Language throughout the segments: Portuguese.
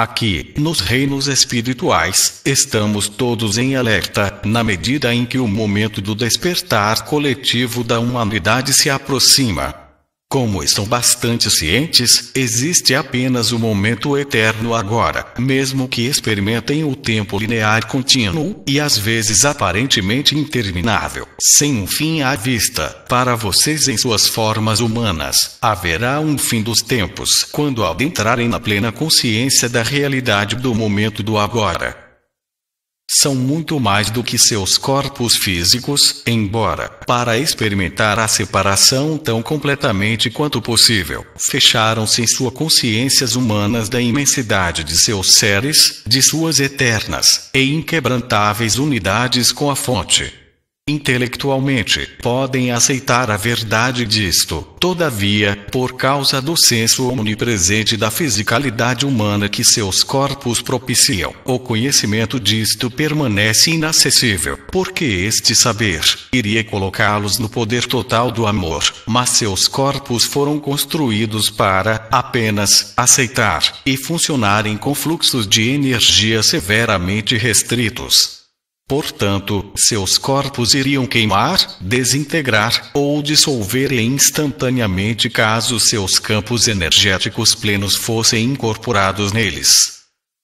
Aqui, nos reinos espirituais, estamos todos em alerta, na medida em que o momento do despertar coletivo da humanidade se aproxima. Como estão bastante cientes, existe apenas o momento eterno agora, mesmo que experimentem o tempo linear contínuo, e às vezes aparentemente interminável, sem um fim à vista. Para vocês, em suas formas humanas, haverá um fim dos tempos quando adentrarem na plena consciência da realidade do momento do agora são muito mais do que seus corpos físicos, embora, para experimentar a separação tão completamente quanto possível, fecharam-se em suas consciências humanas da imensidade de seus seres, de suas eternas e inquebrantáveis unidades com a fonte. Intelectualmente, podem aceitar a verdade disto, todavia, por causa do senso omnipresente da fisicalidade humana que seus corpos propiciam, o conhecimento disto permanece inacessível, porque este saber iria colocá-los no poder total do amor, mas seus corpos foram construídos para apenas aceitar e funcionarem com fluxos de energia severamente restritos. Portanto, seus corpos iriam queimar, desintegrar ou dissolver instantaneamente caso seus campos energéticos plenos fossem incorporados neles.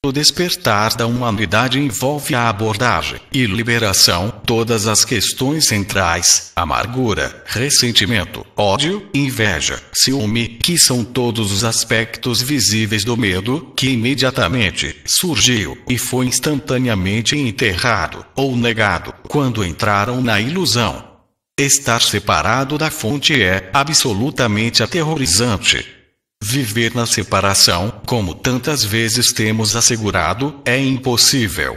O despertar da humanidade envolve a abordagem e liberação todas as questões centrais: amargura, ressentimento, ódio, inveja, ciúme, que são todos os aspectos visíveis do medo que imediatamente surgiu e foi instantaneamente enterrado ou negado quando entraram na ilusão. Estar separado da fonte é absolutamente aterrorizante. Viver na separação, como tantas vezes temos assegurado, é impossível.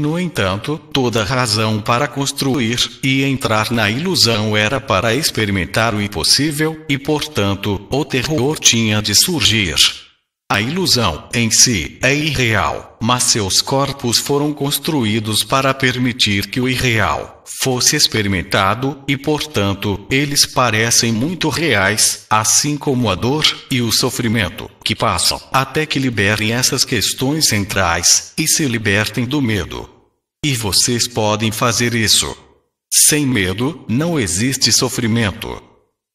No entanto, toda razão para construir e entrar na ilusão era para experimentar o impossível, e portanto, o terror tinha de surgir. A ilusão em si é irreal, mas seus corpos foram construídos para permitir que o irreal fosse experimentado e, portanto, eles parecem muito reais, assim como a dor e o sofrimento que passam, até que liberem essas questões centrais e se libertem do medo. E vocês podem fazer isso. Sem medo, não existe sofrimento.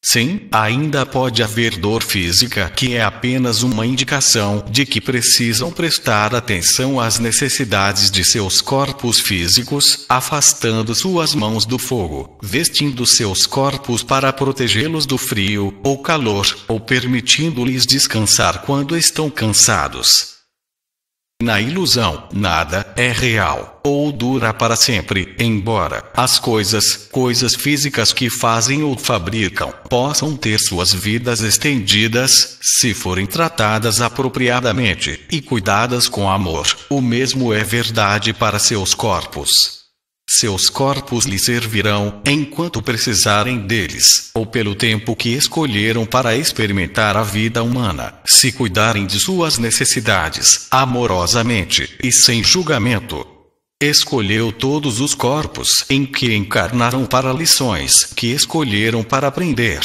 Sim, ainda pode haver dor física, que é apenas uma indicação de que precisam prestar atenção às necessidades de seus corpos físicos, afastando suas mãos do fogo, vestindo seus corpos para protegê-los do frio ou calor, ou permitindo-lhes descansar quando estão cansados. Na ilusão, nada é real ou dura para sempre, embora as coisas, coisas físicas que fazem ou fabricam, possam ter suas vidas estendidas, se forem tratadas apropriadamente e cuidadas com amor. O mesmo é verdade para seus corpos. Seus corpos lhe servirão, enquanto precisarem deles, ou pelo tempo que escolheram para experimentar a vida humana, se cuidarem de suas necessidades, amorosamente e sem julgamento. Escolheu todos os corpos em que encarnaram para lições que escolheram para aprender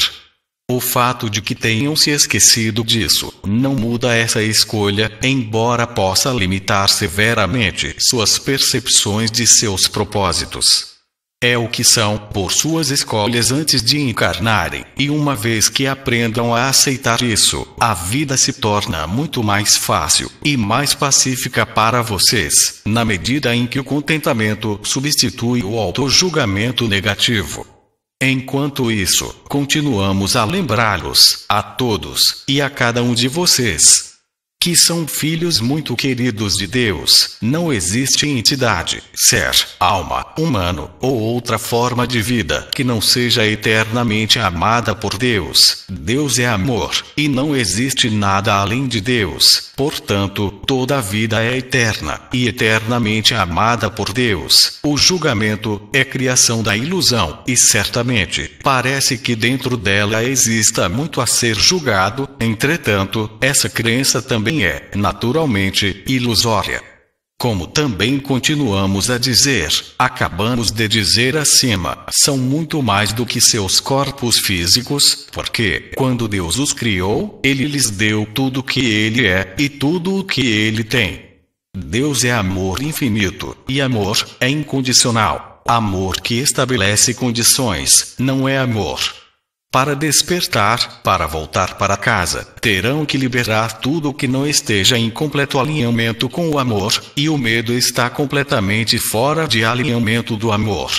o fato de que tenham se esquecido disso não muda essa escolha, embora possa limitar severamente suas percepções de seus propósitos. É o que são por suas escolhas antes de encarnarem, e uma vez que aprendam a aceitar isso, a vida se torna muito mais fácil e mais pacífica para vocês, na medida em que o contentamento substitui o auto-julgamento negativo. Enquanto isso, continuamos a lembrá-los, a todos, e a cada um de vocês, que são filhos muito queridos de Deus, não existe entidade, ser, alma, humano ou outra forma de vida que não seja eternamente amada por Deus. Deus é amor, e não existe nada além de Deus. Portanto, toda a vida é eterna e eternamente amada por Deus. O julgamento é criação da ilusão, e certamente parece que dentro dela exista muito a ser julgado, entretanto, essa crença também também é, naturalmente, ilusória. Como também continuamos a dizer, acabamos de dizer acima, são muito mais do que seus corpos físicos, porque, quando Deus os criou, ele lhes deu tudo o que ele é e tudo o que ele tem. Deus é amor infinito, e amor é incondicional. Amor que estabelece condições, não é amor para despertar, para voltar para casa, terão que liberar tudo o que não esteja em completo alinhamento com o amor, e o medo está completamente fora de alinhamento do amor.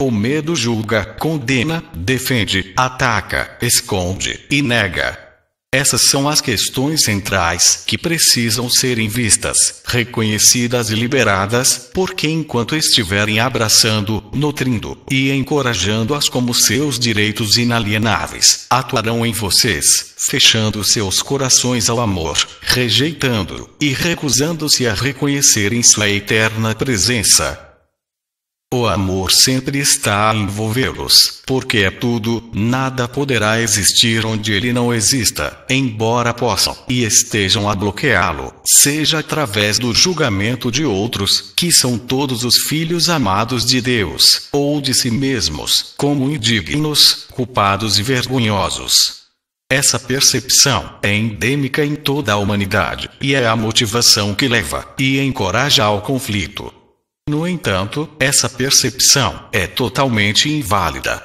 O medo julga, condena, defende, ataca, esconde e nega. Essas são as questões centrais que precisam serem vistas, reconhecidas e liberadas, porque enquanto estiverem abraçando, nutrindo e encorajando-as como seus direitos inalienáveis, atuarão em vocês, fechando seus corações ao amor, rejeitando e recusando-se a reconhecerem sua eterna presença, o amor sempre está a envolvê-los, porque é tudo, nada poderá existir onde ele não exista, embora possam e estejam a bloqueá-lo, seja através do julgamento de outros, que são todos os filhos amados de Deus, ou de si mesmos, como indignos, culpados e vergonhosos. Essa percepção é endêmica em toda a humanidade e é a motivação que leva e encoraja ao conflito. No entanto, essa percepção é totalmente inválida.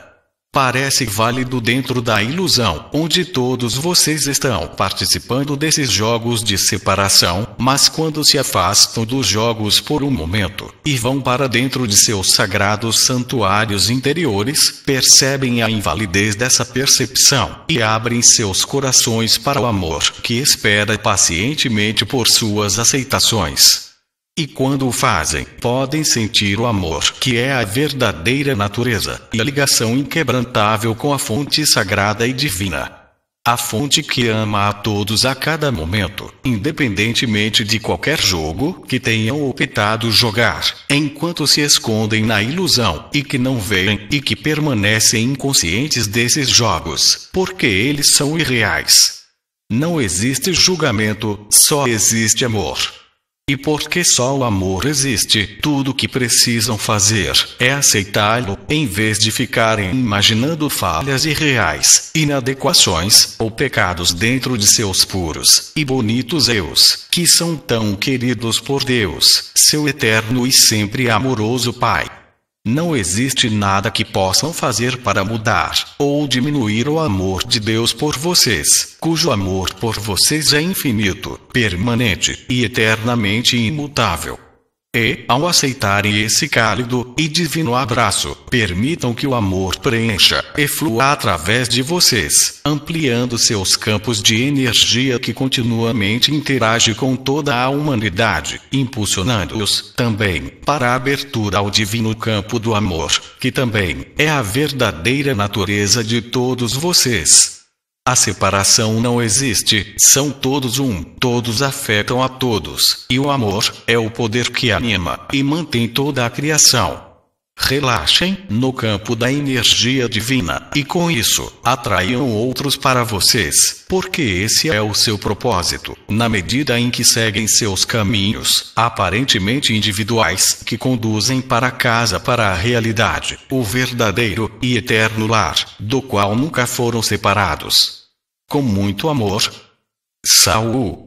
Parece válido dentro da ilusão, onde todos vocês estão participando desses jogos de separação, mas quando se afastam dos jogos por um momento e vão para dentro de seus sagrados santuários interiores, percebem a invalidez dessa percepção e abrem seus corações para o amor que espera pacientemente por suas aceitações. E quando o fazem, podem sentir o amor, que é a verdadeira natureza, e a ligação inquebrantável com a fonte sagrada e divina. A fonte que ama a todos a cada momento, independentemente de qualquer jogo que tenham optado jogar, enquanto se escondem na ilusão e que não veem e que permanecem inconscientes desses jogos, porque eles são irreais. Não existe julgamento, só existe amor. E porque só o amor existe, tudo o que precisam fazer é aceitá-lo, em vez de ficarem imaginando falhas irreais, inadequações ou pecados dentro de seus puros e bonitos eus, que são tão queridos por Deus, seu eterno e sempre amoroso Pai. Não existe nada que possam fazer para mudar ou diminuir o amor de Deus por vocês, cujo amor por vocês é infinito, permanente e eternamente imutável. E, ao aceitarem esse cálido e divino abraço, permitam que o amor preencha e flua através de vocês, ampliando seus campos de energia que continuamente interage com toda a humanidade, impulsionando-os também para a abertura ao divino campo do amor, que também é a verdadeira natureza de todos vocês. A separação não existe, são todos um, todos afetam a todos, e o amor é o poder que anima e mantém toda a criação. Relaxem no campo da energia divina e com isso atraiam outros para vocês, porque esse é o seu propósito. Na medida em que seguem seus caminhos, aparentemente individuais, que conduzem para casa, para a realidade, o verdadeiro e eterno lar, do qual nunca foram separados com muito amor. Saúl.